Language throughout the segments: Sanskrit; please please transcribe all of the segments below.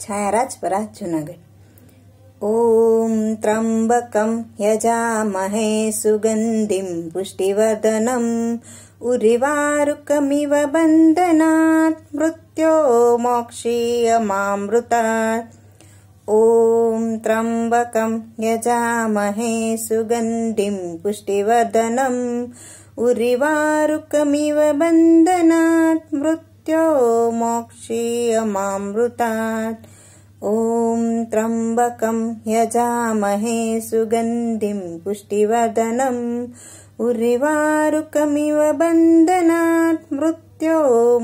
छाया जूनागढ़ ॐ त्र्यम्बकं यजामहे सुगन्धिं पुष्टिवदनम् उरिवारुकमिव बन्धनात् मृत्यो मोक्षीय ॐ त्र्यम्बकं यजामहे सुगन्धिं पुष्टिवदनम् उरिवारुकमिव बन्धनात् मृत् मृत्यो मोक्षीयमामृतात् ॐ त्र्यम्बकं यजामहे सुगन्धिं पुष्टिवर्धनम् उर्वारुकमिव बन्धनात् मृत्यो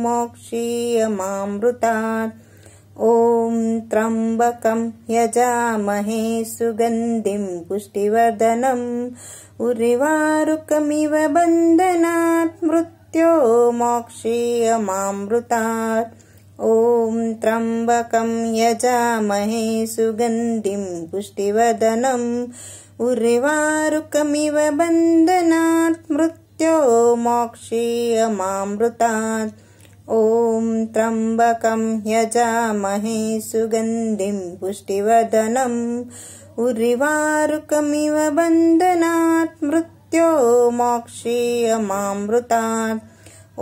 मोक्षीयमामृतात् ॐ त्र्यम्बकं यजामहे सुगन्धिं पुष्टिवर्धनम् उर्वारुकमिव बन्धनात् मृत् मृत्यो मोक्षीयमामृतात् ॐ त्र्यम्बकं यजामहे सुगन्धिं पुष्टिवदनम् उर्वारुकमिव बन्धनात् मृत्यो मोक्षीयमामृतात् ॐ त्र्यम्बकं यजामहे सुगन्धिं पुष्टिवदनम् उर्वारुकमिव बन्धनात् मृत् त्यो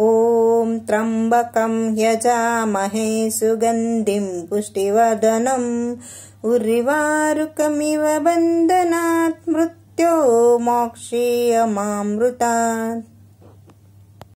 ॐ त्र्यम्बकम् यजामहे सुगन्धिं पुष्टिवदनम् उर्वारुकमिव बन्धनात् मृत्यो